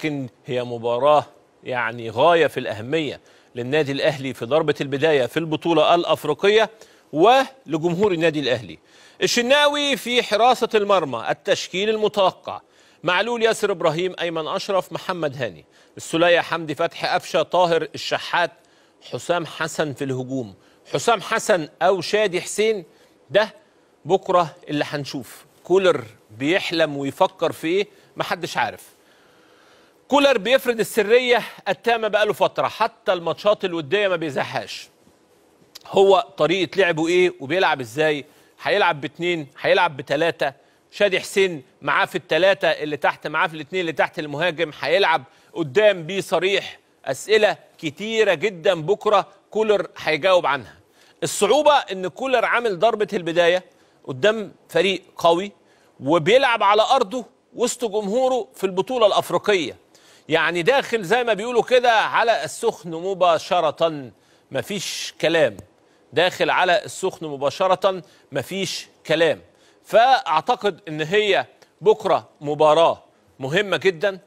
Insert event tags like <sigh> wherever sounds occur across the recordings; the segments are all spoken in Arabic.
لكن هي مباراة يعني غاية في الأهمية للنادي الأهلي في ضربة البداية في البطولة الأفريقية ولجمهور النادي الأهلي الشناوي في حراسة المرمى التشكيل المتوقع معلول ياسر إبراهيم أيمن أشرف محمد هاني السلية حمدي فتحي قفشة طاهر الشحات حسام حسن في الهجوم حسام حسن أو شادي حسين ده بكرة اللي هنشوف كولر بيحلم ويفكر في ايه محدش عارف كولر بيفرد السريه التامه بقاله فتره حتى الماتشات الوديه ما بيزهقهاش هو طريقه لعبه ايه وبيلعب ازاي هيلعب باتنين هيلعب بثلاثه شادي حسين معاه في الثلاثه اللي تحت معاه في الاتنين اللي تحت المهاجم هيلعب قدام بيه صريح اسئله كتيره جدا بكره كولر هيجاوب عنها الصعوبه ان كولر عامل ضربه البدايه قدام فريق قوي وبيلعب على ارضه وسط جمهوره في البطوله الافريقيه يعني داخل زي ما بيقولوا كده على السخن مباشرة مفيش كلام داخل على السخن مباشرة مفيش كلام فأعتقد إن هي بكرة مباراة مهمة جدا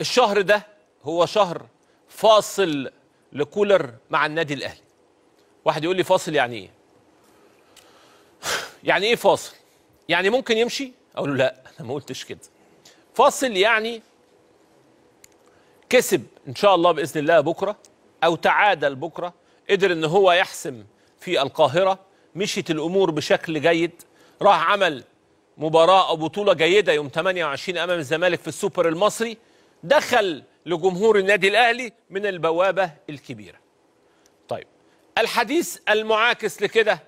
الشهر ده هو شهر فاصل لكولر مع النادي الأهلي واحد يقول لي فاصل يعني إيه <sighs> يعني إيه فاصل يعني ممكن يمشي أقول له لا أنا ما قلتش كده فاصل يعني كسب ان شاء الله باذن الله بكره او تعادل بكره قدر ان هو يحسم في القاهره مشيت الامور بشكل جيد راح عمل مباراه او بطوله جيده يوم 28 امام الزمالك في السوبر المصري دخل لجمهور النادي الاهلي من البوابه الكبيره طيب الحديث المعاكس لكده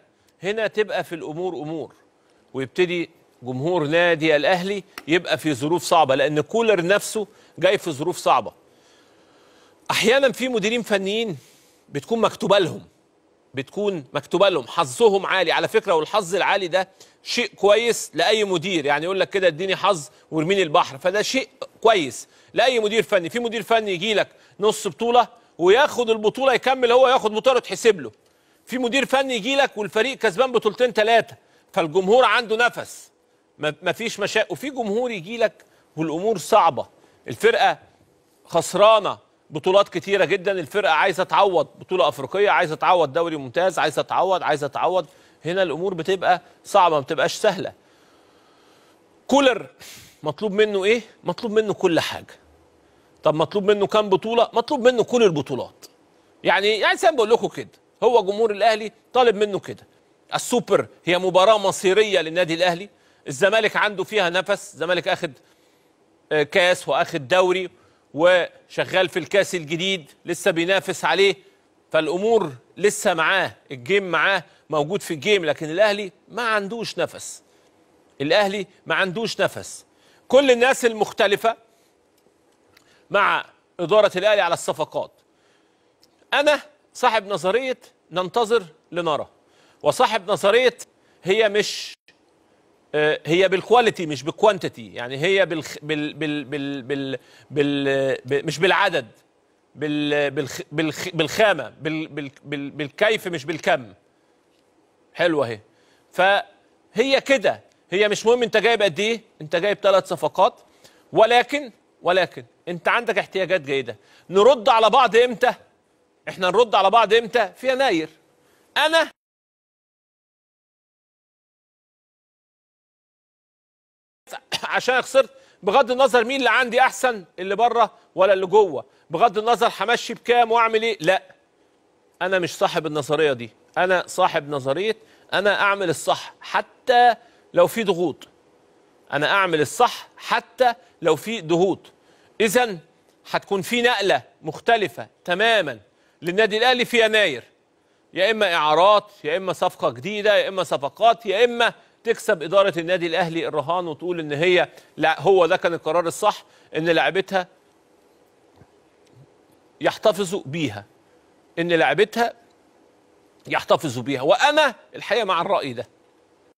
هنا تبقى في الامور امور ويبتدي جمهور نادي الاهلي يبقى في ظروف صعبه لان كولر نفسه جاي في ظروف صعبه احيانا في مديرين فنيين بتكون مكتوبه لهم بتكون مكتوبه لهم حظهم عالي على فكره والحظ العالي ده شيء كويس لاي مدير يعني يقول لك كده اديني حظ وارميني البحر فده شيء كويس لاي مدير فني في مدير فني يجي لك نص بطوله وياخد البطوله يكمل هو ياخد بطوله تحسب له في مدير فني يجي لك والفريق كسبان بطولتين ثلاثه فالجمهور عنده نفس ما فيش مشاكل وفي جمهور يجي لك والامور صعبه الفرقه خسرانه بطولات كتيره جدا الفرقه عايزه تعوض بطوله افريقيه عايزه تعوض دوري ممتاز عايزه تعوض عايزه تعوض هنا الامور بتبقى صعبه ما بتبقاش سهله كولر مطلوب منه ايه مطلوب منه كل حاجه طب مطلوب منه كام بطوله مطلوب منه كل البطولات يعني يعني زي ما بقول لكم كده هو جمهور الاهلي طالب منه كده السوبر هي مباراه مصيريه للنادي الاهلي الزمالك عنده فيها نفس الزمالك اخد آه، كاس واخد دوري وشغال في الكاس الجديد لسه بينافس عليه فالامور لسه معاه الجيم معاه موجود في الجيم لكن الاهلي ما عندوش نفس الاهلي ما عندوش نفس كل الناس المختلفه مع اداره الاهلي على الصفقات انا صاحب نظريه ننتظر لنرى وصاحب نظريه هي مش آه، هي بالكواليتي مش بالكوانتيتي يعني هي بال بال بال بال بال بال مش بالعدد بال بال بالخامه بال بال بال بالكيف مش بالكم حلوه اهي فهي كده هي مش مهم انت جايب قد ايه انت جايب ثلاث صفقات ولكن ولكن انت عندك احتياجات جيده نرد على بعض امتى احنا نرد على بعض امتى في يناير انا عشان خسرت بغض النظر مين اللي عندي احسن اللي بره ولا اللي جوه بغض النظر همشي بكام واعمل ايه لا انا مش صاحب النظريه دي انا صاحب نظريه انا اعمل الصح حتى لو في ضغوط انا اعمل الصح حتى لو في ضغوط اذا هتكون في نقله مختلفه تماما للنادي الاهلي في يناير يا اما اعارات يا اما صفقه جديده يا اما صفقات يا اما تكسب اداره النادي الاهلي الرهان وتقول ان هي لا هو ده كان القرار الصح ان لعبتها يحتفظوا بيها ان لعبتها يحتفظوا بيها وانا الحقيقه مع الراي ده